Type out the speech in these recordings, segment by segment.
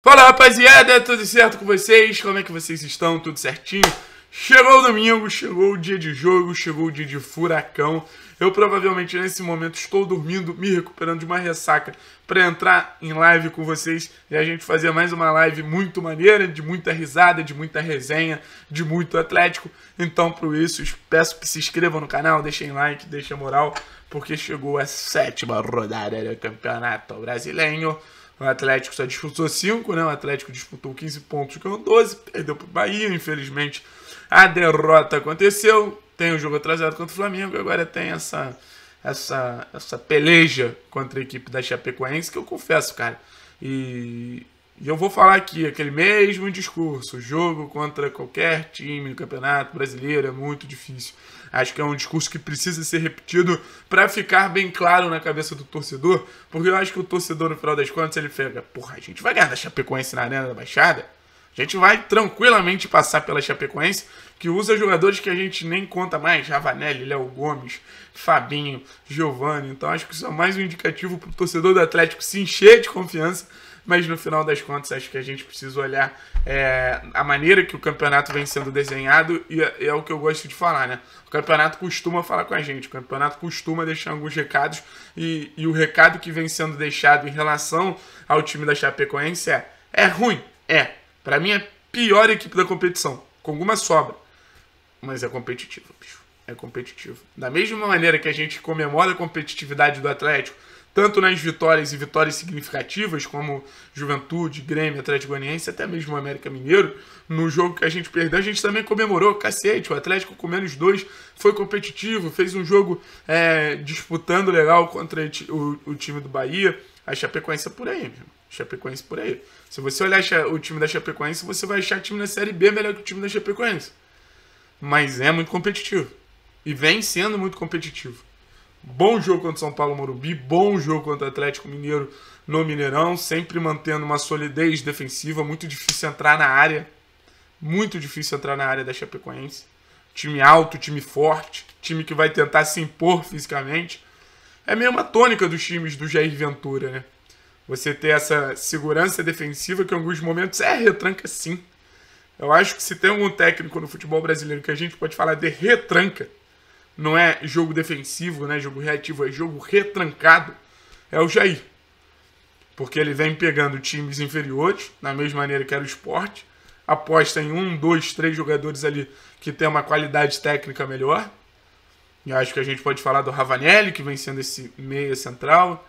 Fala rapaziada, tudo certo com vocês? Como é que vocês estão? Tudo certinho? Chegou o domingo, chegou o dia de jogo, chegou o dia de furacão. Eu provavelmente nesse momento estou dormindo, me recuperando de uma ressaca para entrar em live com vocês e a gente fazer mais uma live muito maneira, de muita risada, de muita resenha, de muito atlético. Então, por isso, peço que se inscrevam no canal, deixem like, deixem moral, porque chegou a sétima rodada do Campeonato Brasileiro. O Atlético só disputou 5, né? O Atlético disputou 15 pontos, ganhou 12, perdeu para o Bahia, infelizmente. A derrota aconteceu, tem o um jogo atrasado contra o Flamengo, agora tem essa, essa, essa peleja contra a equipe da Chapecoense, que eu confesso, cara. E, e eu vou falar aqui aquele mesmo discurso: jogo contra qualquer time no Campeonato Brasileiro é muito difícil. Acho que é um discurso que precisa ser repetido para ficar bem claro na cabeça do torcedor, porque eu acho que o torcedor, no final das contas, ele fica, porra, a gente vai ganhar da Chapecoense na Arena da Baixada? A gente vai tranquilamente passar pela Chapecoense, que usa jogadores que a gente nem conta mais, Ravanelli, Léo Gomes, Fabinho, Giovani. Então acho que isso é mais um indicativo para o torcedor do Atlético se encher de confiança mas no final das contas acho que a gente precisa olhar é, a maneira que o campeonato vem sendo desenhado e é, é o que eu gosto de falar, né? O campeonato costuma falar com a gente, o campeonato costuma deixar alguns recados e, e o recado que vem sendo deixado em relação ao time da Chapecoense é, é ruim, é. Para mim é pior equipe da competição, com alguma sobra, mas é competitivo bicho é competitivo. Da mesma maneira que a gente comemora a competitividade do Atlético, tanto nas vitórias e vitórias significativas, como Juventude, Grêmio, Atlético Goianiense, até mesmo América Mineiro, no jogo que a gente perdeu, a gente também comemorou, cacete, o Atlético com menos dois foi competitivo, fez um jogo é, disputando legal contra o, o, time do Bahia, a Chapecoense é por aí, mesmo. Chapecoense é por aí. Se você olhar o time da Chapecoense, você vai achar time na Série B melhor que o time da Chapecoense. Mas é muito competitivo. E vem sendo muito competitivo. Bom jogo contra o São Paulo Morumbi, bom jogo contra o Atlético Mineiro no Mineirão, sempre mantendo uma solidez defensiva, muito difícil entrar na área. Muito difícil entrar na área da Chapecoense. Time alto, time forte, time que vai tentar se impor fisicamente. É meio uma tônica dos times do Jair Ventura, né? Você ter essa segurança defensiva que em alguns momentos é retranca sim. Eu acho que se tem algum técnico no futebol brasileiro que a gente pode falar de retranca, não é jogo defensivo, né? Jogo reativo, é jogo retrancado. É o Jair. Porque ele vem pegando times inferiores, da mesma maneira que era o esporte. Aposta em um, dois, três jogadores ali que tem uma qualidade técnica melhor. E acho que a gente pode falar do Ravanelli, que vem sendo esse meia central.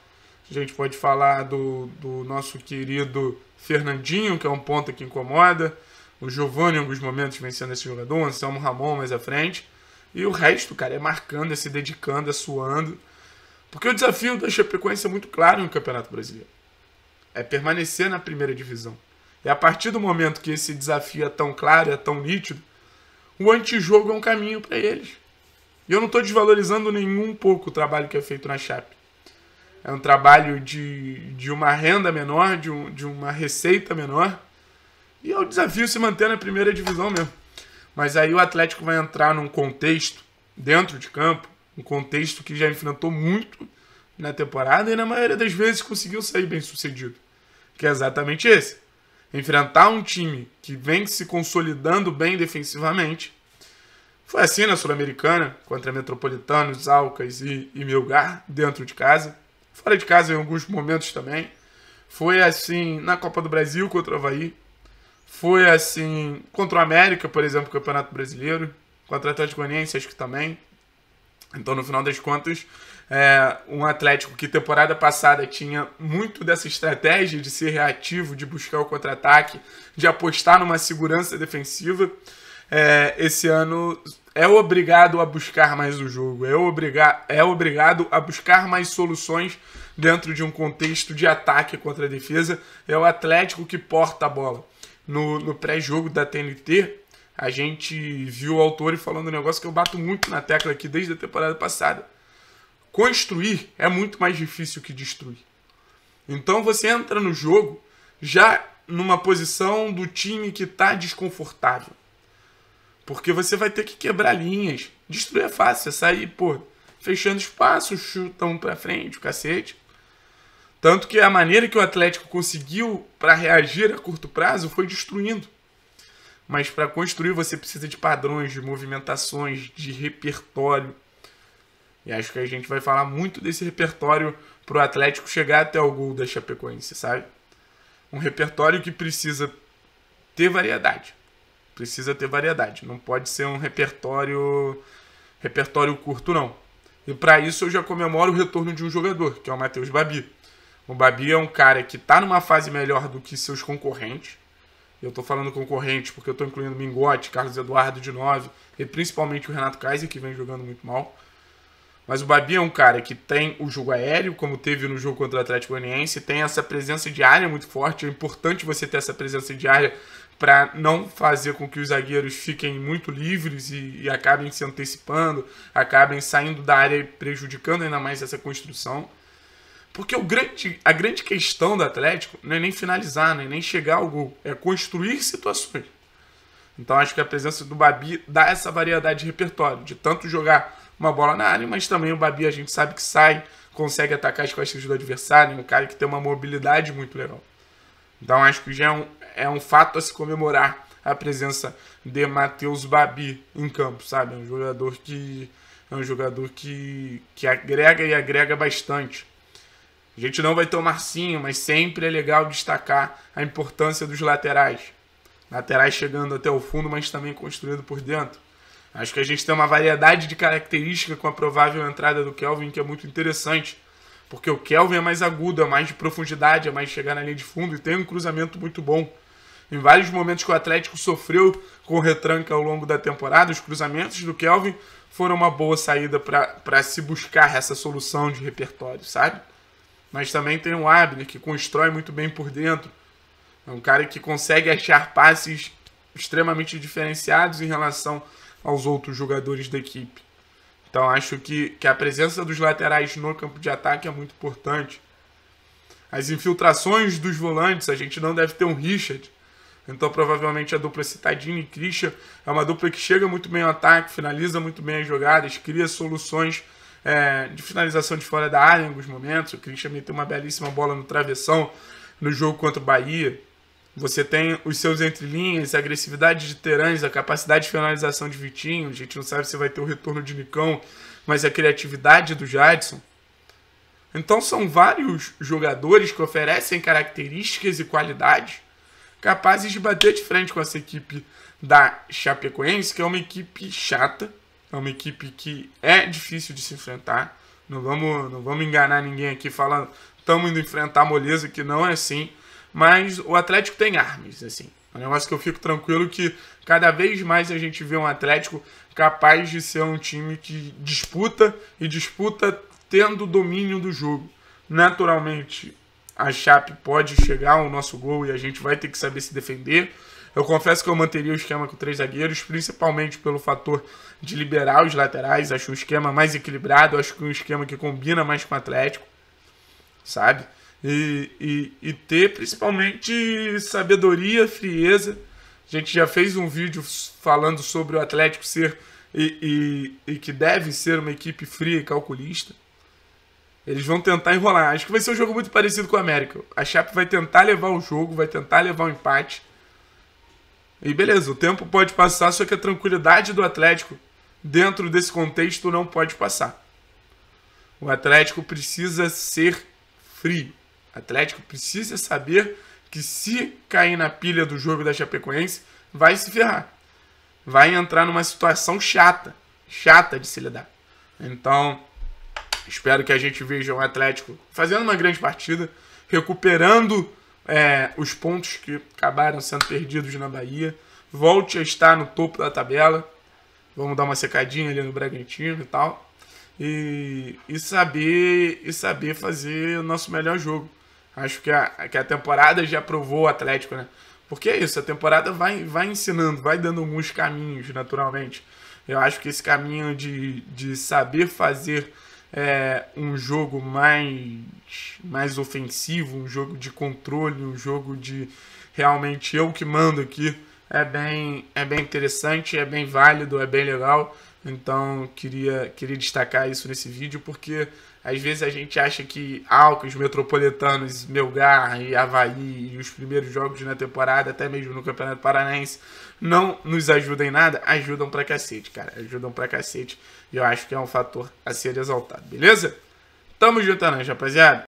A gente pode falar do, do nosso querido Fernandinho, que é um ponta que incomoda. O Giovanni, em alguns momentos, vem sendo esse jogador. O Anselmo Ramon mais à frente. E o resto, cara, é marcando, é se dedicando, é suando. Porque o desafio da Chapecoense é muito claro no Campeonato Brasileiro. É permanecer na primeira divisão. E a partir do momento que esse desafio é tão claro, é tão nítido, o antijogo é um caminho para eles. E eu não estou desvalorizando nenhum pouco o trabalho que é feito na Chape. É um trabalho de, de uma renda menor, de, um, de uma receita menor. E é o desafio se manter na primeira divisão mesmo. Mas aí o Atlético vai entrar num contexto dentro de campo, um contexto que já enfrentou muito na temporada e na maioria das vezes conseguiu sair bem sucedido. Que é exatamente esse. Enfrentar um time que vem se consolidando bem defensivamente. Foi assim na Sul-Americana, contra Metropolitanos, Alcas e, e Milgar, dentro de casa. Fora de casa em alguns momentos também. Foi assim na Copa do Brasil contra o Havaí, foi assim, contra o América, por exemplo, Campeonato Brasileiro, contra o Atlético Goianiense, acho que também. Então, no final das contas, é, um Atlético que temporada passada tinha muito dessa estratégia de ser reativo, de buscar o contra-ataque, de apostar numa segurança defensiva, é, esse ano é obrigado a buscar mais o jogo, é, obriga é obrigado a buscar mais soluções dentro de um contexto de ataque contra a defesa. É o Atlético que porta a bola no, no pré-jogo da TNT, a gente viu o autor falando um negócio que eu bato muito na tecla aqui desde a temporada passada. Construir é muito mais difícil que destruir. Então você entra no jogo já numa posição do time que está desconfortável. Porque você vai ter que quebrar linhas. Destruir é fácil, é sair, pô, fechando espaço, chutam para frente, o cacete. Tanto que a maneira que o Atlético conseguiu para reagir a curto prazo foi destruindo. Mas para construir você precisa de padrões, de movimentações, de repertório. E acho que a gente vai falar muito desse repertório para o Atlético chegar até o gol da Chapecoense, sabe? Um repertório que precisa ter variedade. Precisa ter variedade. Não pode ser um repertório repertório curto, não. E para isso eu já comemoro o retorno de um jogador, que é o Matheus Babi. O Babi é um cara que está numa fase melhor do que seus concorrentes. Eu estou falando concorrente porque eu estou incluindo Mingote, Carlos Eduardo de 9 e principalmente o Renato Kaiser, que vem jogando muito mal. Mas o Babi é um cara que tem o jogo aéreo, como teve no jogo contra o Atlético Goianiense, tem essa presença de área muito forte. É importante você ter essa presença de área para não fazer com que os zagueiros fiquem muito livres e, e acabem se antecipando, acabem saindo da área e prejudicando ainda mais essa construção. Porque o grande, a grande questão do Atlético não é nem finalizar, é nem chegar ao gol, é construir situações. Então acho que a presença do Babi dá essa variedade de repertório, de tanto jogar uma bola na área, mas também o Babi a gente sabe que sai, consegue atacar as costas do adversário, é um cara que tem uma mobilidade muito legal. Então acho que já é um, é um fato a se comemorar a presença de Matheus Babi em campo, sabe? É um jogador que é um jogador que, que agrega e agrega bastante. A gente não vai ter o Marcinho, mas sempre é legal destacar a importância dos laterais. Laterais chegando até o fundo, mas também construído por dentro. Acho que a gente tem uma variedade de características com a provável entrada do Kelvin, que é muito interessante. Porque o Kelvin é mais agudo, é mais de profundidade, é mais chegar na linha de fundo e tem um cruzamento muito bom. Em vários momentos que o Atlético sofreu com retranca ao longo da temporada, os cruzamentos do Kelvin foram uma boa saída para se buscar essa solução de repertório, sabe? mas também tem o Abner, que constrói muito bem por dentro. É um cara que consegue achar passes extremamente diferenciados em relação aos outros jogadores da equipe. Então acho que, que a presença dos laterais no campo de ataque é muito importante. As infiltrações dos volantes, a gente não deve ter um Richard. Então provavelmente a dupla Citadini e Christian é uma dupla que chega muito bem ao ataque, finaliza muito bem as jogadas, cria soluções é, de finalização de fora da área em alguns momentos. O Christian meteu uma belíssima bola no travessão no jogo contra o Bahia. Você tem os seus entrelinhas, a agressividade de Terãs, a capacidade de finalização de Vitinho. A gente não sabe se vai ter o retorno de Nicão, mas a criatividade do Jadson. Então são vários jogadores que oferecem características e qualidades capazes de bater de frente com essa equipe da Chapecoense, que é uma equipe chata, é uma equipe que é difícil de se enfrentar. Não vamos, não vamos enganar ninguém aqui falando estamos indo enfrentar a moleza, que não é assim. Mas o Atlético tem armas, assim. É um negócio que eu fico tranquilo que cada vez mais a gente vê um Atlético capaz de ser um time que disputa e disputa tendo domínio do jogo. Naturalmente, a Chape pode chegar ao nosso gol e a gente vai ter que saber se defender. Eu confesso que eu manteria o esquema com três zagueiros, principalmente pelo fator de liberar os laterais. Acho um esquema mais equilibrado, acho que um esquema que combina mais com o Atlético, sabe? E, e, e ter principalmente sabedoria, frieza. A gente já fez um vídeo falando sobre o Atlético ser e, e, e que deve ser uma equipe fria e calculista. Eles vão tentar enrolar. Acho que vai ser um jogo muito parecido com o América. A Chape vai tentar levar o jogo, vai tentar levar o empate. E beleza, o tempo pode passar, só que a tranquilidade do Atlético dentro desse contexto não pode passar. O Atlético precisa ser frio. O Atlético precisa saber que se cair na pilha do jogo da Chapecoense, vai se ferrar. Vai entrar numa situação chata, chata de se lidar. Então, espero que a gente veja o Atlético fazendo uma grande partida, recuperando é, os pontos que acabaram sendo perdidos na Bahia. Volte a estar no topo da tabela. Vamos dar uma secadinha ali no Bragantino e tal. E, e saber e saber fazer o nosso melhor jogo. Acho que a, que a temporada já provou o Atlético, né? Porque é isso, a temporada vai, vai ensinando, vai dando alguns caminhos, naturalmente. Eu acho que esse caminho de, de saber fazer é, um jogo mais, mais ofensivo, um jogo de controle, um jogo de realmente eu que mando aqui, é bem, é bem interessante, é bem válido, é bem legal. Então, queria, queria destacar isso nesse vídeo, porque às vezes a gente acha que Alcas, ah, Metropolitanos, Melgar e Havaí e os primeiros jogos na temporada, até mesmo no Campeonato Paranaense, não nos ajudam em nada. Ajudam pra cacete, cara. Ajudam pra cacete. E eu acho que é um fator a ser exaltado, beleza? Tamo junto, né, rapaziada.